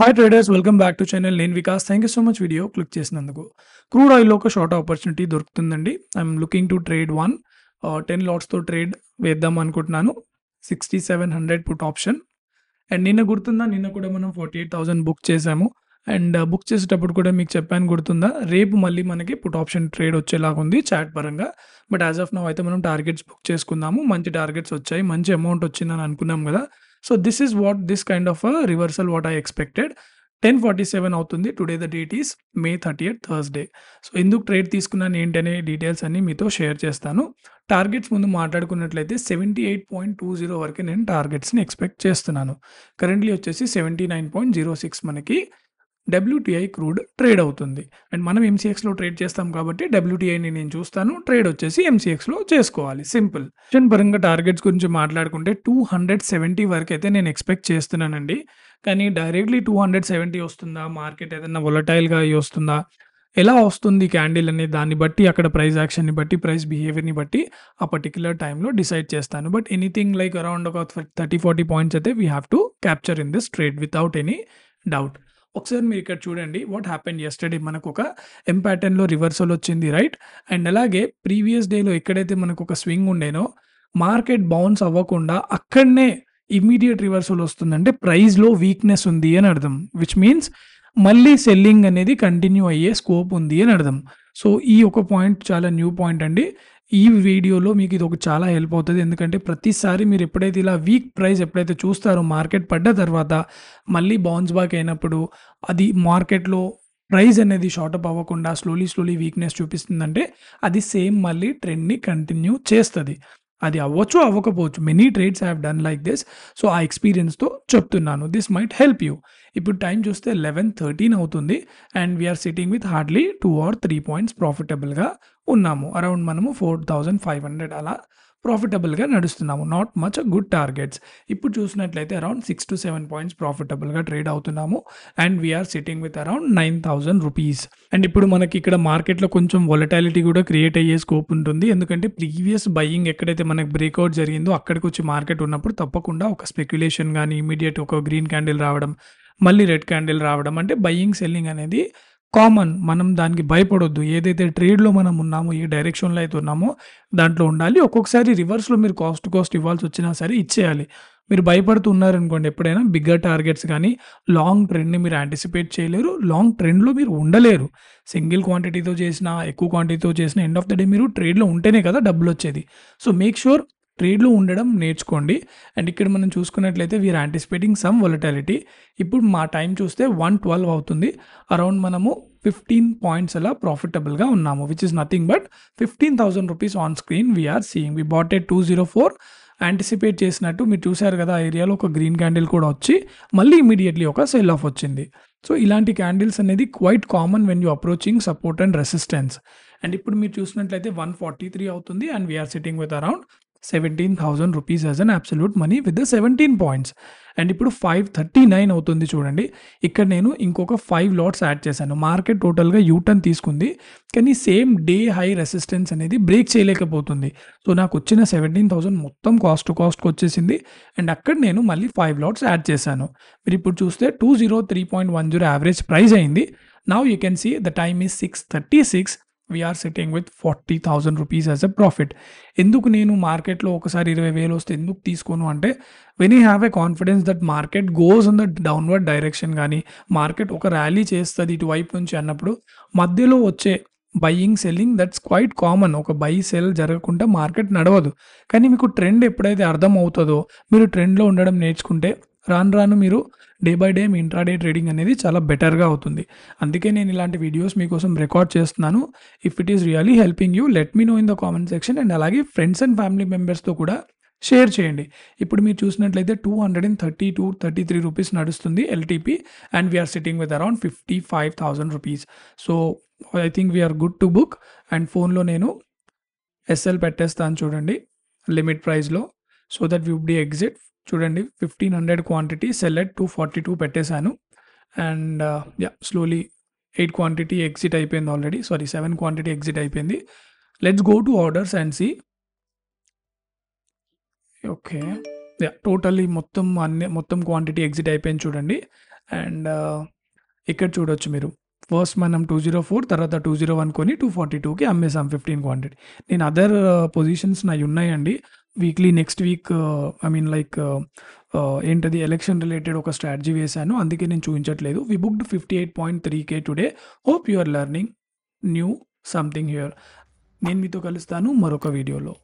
hi traders welcome back to channel నేను Vikas thank you so much video click చేసినందుకు crude ఆయిల్లో ఒక short opportunity దొరుకుతుందండి I'm looking to trade one ten లాట్స్తో trade వేద్దాం అనుకుంటున్నాను sixty seven hundred put option and నిన్న గుర్తుందా నిన్న కూడా మనం ఫార్టీ ఎయిట్ థౌసండ్ బుక్ చేసాము అండ్ బుక్ uh, చేసేటప్పుడు కూడా మీకు చెప్పాను గుర్తుందా రేపు మళ్ళీ మనకి పుట్ ఆప్షన్ ట్రేడ్ వచ్చేలాగా ఉంది చాట్ పరంగా బట్ యాజ్ ఆఫ్ నౌ అయితే మనం టార్గెట్స్ బుక్ చేసుకుందాము మంచి టార్గెట్స్ వచ్చాయి మంచి అమౌంట్ వచ్చిందని అనుకున్నాం కదా so this is what this kind of reversal what I expected ten forty seven అవుతుంది today the date is May thirty eight Thursday so ఎందుకు ట్రేడ్ తీసుకున్నాను ఏంటనే డీటెయిల్స్ అన్ని మీతో షేర్ చేస్తాను టార్గెట్స్ ముందు మాట్లాడుకున్నట్లయితే seventy eight point two zero వరకు నేను టార్గెట్స్ని ఎక్స్పెక్ట్ చేస్తున్నాను కరెంట్లీ వచ్చేసి seventy nine point zero six మనకి డబ్ల్యూటీఐ క్రూడ్ ట్రేడ్ అవుతుంది అండ్ మనం ఎంసీఎక్స్లో ట్రేడ్ చేస్తాం కాబట్టి డబ్ల్యూటీఐని నేను చూస్తాను ట్రేడ్ వచ్చేసి ఎంసీఎక్స్లో చేసుకోవాలి సింపుల్ ఆప్షన్ పరంగా టార్గెట్స్ గురించి మాట్లాడుకుంటే టూ హండ్రెడ్ సెవెంటీ వరకు అయితే నేను ఎక్స్పెక్ట్ చేస్తున్నానండి కానీ డైరెక్ట్లీ టూ హండ్రెడ్ సెవెంటీ వస్తుందా మార్కెట్ ఏదైనా వొలటైల్గా వస్తుందా ఎలా వస్తుంది క్యాండిల్ అనే దాన్ని బట్టి అక్కడ ప్రైస్ యాక్షన్ని బట్టి ప్రైస్ బిహేవియర్ని బట్టి ఆ పర్టికులర్ టైంలో డిసైడ్ చేస్తాను బట్ ఎనీథింగ్ లైక్ అరౌండ్ ఒక థర్టీ ఫార్టీ పాయింట్స్ అయితే we have to capture in this trade without any doubt ఒకసారి మీరు ఇక్కడ చూడండి వాట్ హ్యాపెన్ ఎస్టర్డే మనకు ఒక ఎం రివర్సల్ వచ్చింది రైట్ అండ్ అలాగే ప్రీవియస్ డేలో ఎక్కడైతే మనకు ఒక స్వింగ్ ఉండేనో మార్కెట్ బౌన్స్ అవ్వకుండా అక్కడనే ఇమీడియట్ రివర్సల్ వస్తుందంటే ప్రైస్లో వీక్నెస్ ఉంది అని అర్థం విచ్ మీన్స్ మళ్ళీ సెల్లింగ్ అనేది కంటిన్యూ అయ్యే స్కోప్ ఉంది అని అర్థం సో ఈ ఒక పాయింట్ చాలా న్యూ పాయింట్ అండి ఈ వీడియోలో మీకు ఇది ఒక చాలా హెల్ప్ అవుతుంది ఎందుకంటే ప్రతిసారి మీరు ఎప్పుడైతే ఇలా వీక్ ప్రైస్ ఎప్పుడైతే చూస్తారో మార్కెట్ పడ్డ తర్వాత మళ్ళీ బౌన్స్ బ్యాక్ అయినప్పుడు అది మార్కెట్లో ప్రైస్ అనేది షార్ట్అప్ అవ్వకుండా స్లోలీ స్లోలీ వీక్నెస్ చూపిస్తుందంటే అది సేమ్ మళ్ళీ ట్రెండ్ని కంటిన్యూ చేస్తుంది అది అవ్వచ్చు అవ్వకపోవచ్చు many trades have done like this so ఆ ఎక్స్పీరియన్స్తో చెప్తున్నాను దిస్ మైట్ హెల్ప్ యూ ఇప్పుడు టైం చూస్తే లెవెన్ థర్టీన్ అవుతుంది and we're sitting with hardly two or three points ప్రాఫిటబుల్గా ఉన్నాము అరౌండ్ మనము ఫోర్ థౌజండ్ ఫైవ్ హండ్రెడ్ అలా ప్రాఫిటబుల్గా నడుస్తున్నాము నాట్ మచ్ గుడ్ టార్గెట్స్ ఇప్పుడు చూసినట్లయితే around six to seven points ప్రాఫిటబుల్గా ట్రేడ్ అవుతున్నాము and we're sitting with around nine thousand rupees and ఇప్పుడు మనకి ఇక్కడ మార్కెట్లో కొంచెం వొలటాలిటీ కూడా క్రియేట్ అయ్యే స్కోప్ ఉంటుంది ఎందుకంటే ప్రీవియస్ బయ్యింగ్ ఎక్కడైతే మనకి బ్రేక్అవుట్ జరిగిందో అక్కడికి వచ్చి మార్కెట్ ఉన్నప్పుడు తప్పకుండా ఒక స్పెక్యులేషన్ కానీ ఇమీడియట్ ఒక గ్రీన్ క్యాండిల్ రావడం మళ్ళీ రెడ్ క్యాండిల్ రావడం అంటే బయ్యింగ్ సెల్లింగ్ అనేది కామన్ మనం దానికి భయపడొద్దు ఏదైతే ట్రేడ్లో మనం ఉన్నామో ఏ డైరెక్షన్లో అయితే ఉన్నామో దాంట్లో ఉండాలి ఒక్కొక్కసారి రివర్స్లో మీరు కాస్ట్ కాస్ట్ ఇవ్వాల్సి వచ్చినా సరే ఇచ్చేయాలి మీరు భయపడుతూ ఉన్నారనుకోండి ఎప్పుడైనా బిగ్గర్ టార్గెట్స్ కానీ లాంగ్ ట్రెండ్ని మీరు యాంటిసిపేట్ చేయలేరు లాంగ్ ట్రెండ్లో మీరు ఉండలేరు సింగిల్ క్వాంటిటీతో చేసిన ఎక్కువ క్వాంటిటీతో చేసిన ఎండ్ ఆఫ్ ద డే మీరు ట్రేడ్లో ఉంటేనే కదా డబ్బులు వచ్చేది సో మేక్ షూర్ ట్రేడ్లో ఉండడం నేర్చుకోండి అండ్ ఇక్కడ మనం చూసుకున్నట్లయితే వీఆర్ యాంటిసిపేటింగ్ సమ్ వొలటాలిటీ ఇప్పుడు మా టైం చూస్తే వన్ ట్వెల్వ్ అవుతుంది అరౌండ్ మనము ఫిఫ్టీన్ పాయింట్స్ అలా ప్రాఫిటబుల్గా ఉన్నాము which is nothing but fifteen thousand rupees on screen we're seeing we bought at two zero four anticipate చేసినట్టు మీరు చూశారు కదా ఆ ఏరియాలో ఒక గ్రీన్ క్యాండిల్ కూడా వచ్చి మళ్ళీ ఇమీడియట్లీ ఒక సెల్ ఆఫ్ వచ్చింది సో ఇలాంటి క్యాండిల్స్ అనేది quite common when you approaching support and resistance and ఇప్పుడు మీరు చూసినట్లయితే వన్ ఫార్టీ త్రీ అవుతుంది and we're sitting with around seventeen thousand rupees as an absolute money with seventeen points and ఇప్పుడు five thirty nine అవుతుంది చూడండి ఇక్కడ నేను ఇంకొక ఫైవ్ లాట్స్ యాడ్ చేశాను మార్కెట్ టోటల్గా యూటర్న్ తీసుకుంది కానీ సేమ్ డే హై రెసిస్టెన్స్ అనేది బ్రేక్ చేయలేకపోతుంది సో నాకు వచ్చిన సెవెంటీన్ థౌసండ్ మొత్తం కాస్ట్ కాస్ట్కి వచ్చేసింది అండ్ అక్కడ నేను మళ్ళీ ఫైవ్ లాట్స్ యాడ్ చేశాను మీరు ఇప్పుడు చూస్తే two zero three point one zero average price అయింది now you can see the time is six thirty six we're sitting with forty thousand rupees as a profit ఎందుకు నేను మార్కెట్లో ఒకసారి ఇరవై వేలు వస్తే ఎందుకు తీసుకోను అంటే when you have a confidence that market goes in the downward direction కానీ మార్కెట్ ఒక ర్యాలీ చేస్తుంది ఇటువైపు నుంచి అన్నప్పుడు మధ్యలో వచ్చే buying selling that's quite common ఒక బై సెల్ జరగకుండా మార్కెట్ నడవదు కానీ మీకు ట్రెండ్ ఎప్పుడైతే అర్థం అవుతుందో మీరు ట్రెండ్లో ఉండడం నేర్చుకుంటే రాను రాను మీరు డే బై డే మీ ఇంట్రాడే ట్రేడింగ్ అనేది చాలా బెటర్గా అవుతుంది అందుకే నేను ఇలాంటి వీడియోస్ మీకోసం రికార్డ్ చేస్తున్నాను if it is really helping you let me know in the comment section and అలాగే ఫ్రెండ్స్ అండ్ ఫ్యామిలీ మెంబెర్స్తో కూడా షేర్ చేయండి ఇప్పుడు మీరు చూసినట్లయితే two hundred and thirty two thirty three rupees నడుస్తుంది LTP and we're sitting with around fifty five thousand rupees so I think we're good to book and ఫోన్లో నేను ఎస్ఎల్ పెట్టేస్తాను చూడండి లిమిట్ ప్రైస్లో so that would be exit చూడండి fifteen hundred quantity sell at two forty two పెట్టేశాను and yeah slowly eight quantity exit అయిపోయింది already sorry seven quantity exit అయిపోయింది let's go to orders and see okay yeah totally మొత్తం అన్ని మొత్తం quantity exit అయిపోయింది చూడండి and uh, ఇక్కడ చూడవచ్చు మీరు ఫస్ట్ మనం టూ జీరో ఫోర్ తర్వాత టూ జీరో వన్ కొని టూ ఫార్టీ టూకి అమ్మేసాం ఫిఫ్టీన్ క్వాంటిటీ నేను అదర్ పొజిషన్స్ uh, నాయి ఉన్నాయండి weekly next week I mean like ఏంటది ఎలక్షన్ రిలేటెడ్ ఒక స్ట్రాటజీ వేశాను అందుకే నేను చూపించట్లేదు we booked fifty eight point three K today hope you are learning new something here నేను మీతో కలుస్తాను మరొక వీడియోలో